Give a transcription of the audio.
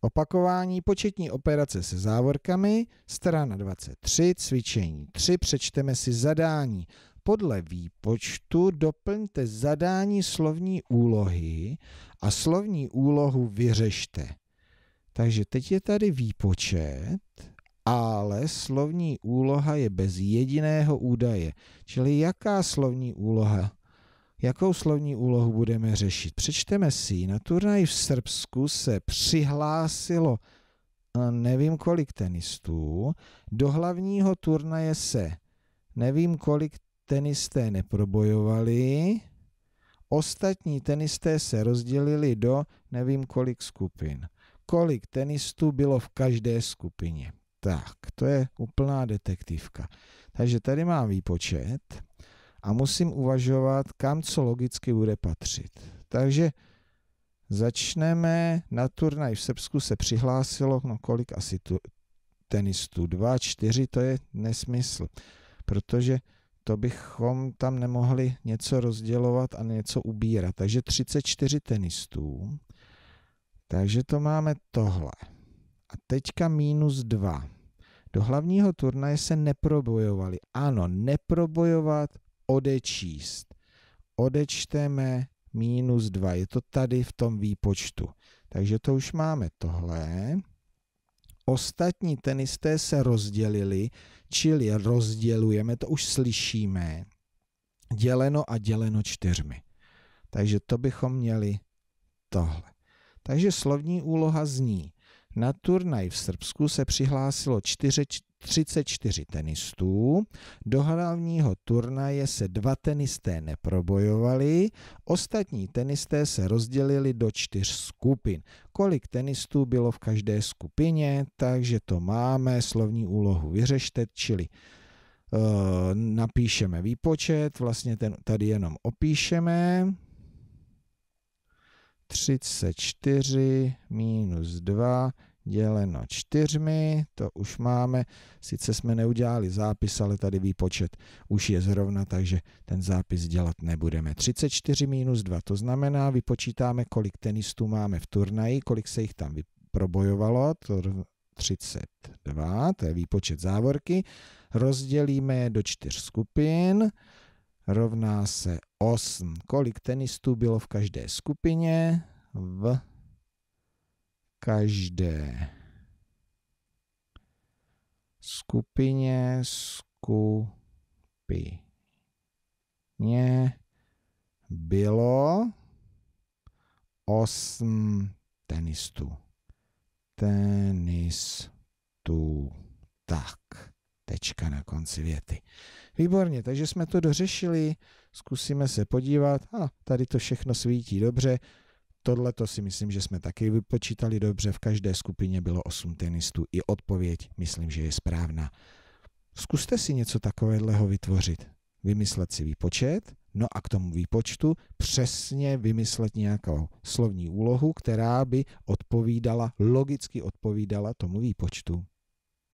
Opakování početní operace se závorkami, strana 23, cvičení 3, přečteme si zadání. Podle výpočtu doplňte zadání slovní úlohy a slovní úlohu vyřešte. Takže teď je tady výpočet, ale slovní úloha je bez jediného údaje. Čili jaká slovní úloha jakou slovní úlohu budeme řešit. Přečteme si ji. Na turnaji v Srbsku se přihlásilo nevím kolik tenistů, do hlavního turnaje se nevím kolik tenisté neprobojovali, ostatní tenisté se rozdělili do nevím kolik skupin. Kolik tenistů bylo v každé skupině. Tak, to je úplná detektivka. Takže tady mám výpočet a musím uvažovat, kam co logicky bude patřit. Takže začneme, na turnaj v Srbsku se přihlásilo, no kolik asi tu, tenistů, dva, čtyři, to je nesmysl, protože to bychom tam nemohli něco rozdělovat a něco ubírat. Takže 34 tenistů, takže to máme tohle. A teďka minus dva. Do hlavního turnaje se neprobojovali. Ano, neprobojovat odečíst. Odečteme minus 2. Je to tady v tom výpočtu. Takže to už máme tohle. Ostatní tenisté se rozdělili, čili rozdělujeme, to už slyšíme. Děleno a děleno čtyřmi. Takže to bychom měli tohle. Takže slovní úloha zní. Na turnaj v Srbsku se přihlásilo 40, 34 tenistů. Do hlavního turnaje se dva tenisté neprobojovali, ostatní tenisté se rozdělili do čtyř skupin. Kolik tenistů bylo v každé skupině, takže to máme, slovní úlohu vyřešte, čili e, napíšeme výpočet, vlastně ten, tady jenom opíšeme, 34 minus 2 děleno čtyřmi, to už máme. Sice jsme neudělali zápis, ale tady výpočet už je zrovna, takže ten zápis dělat nebudeme. 34 minus 2, to znamená, vypočítáme, kolik tenistů máme v turnaji, kolik se jich tam probojovalo, to 32, to je výpočet závorky, rozdělíme je do čtyř skupin, rovná se 8. Kolik tenistů bylo v každé skupině? V každé skupině skupině bylo osm tenistů. Tenistů. Tak. Tečka na konci věty. Výborně, takže jsme to dořešili. Zkusíme se podívat. A tady to všechno svítí dobře. Tohle to si myslím, že jsme taky vypočítali dobře. V každé skupině bylo 8 tenistů. I odpověď myslím, že je správná. Zkuste si něco takového vytvořit. Vymyslet si výpočet, no a k tomu výpočtu přesně vymyslet nějakou slovní úlohu, která by odpovídala, logicky odpovídala tomu výpočtu.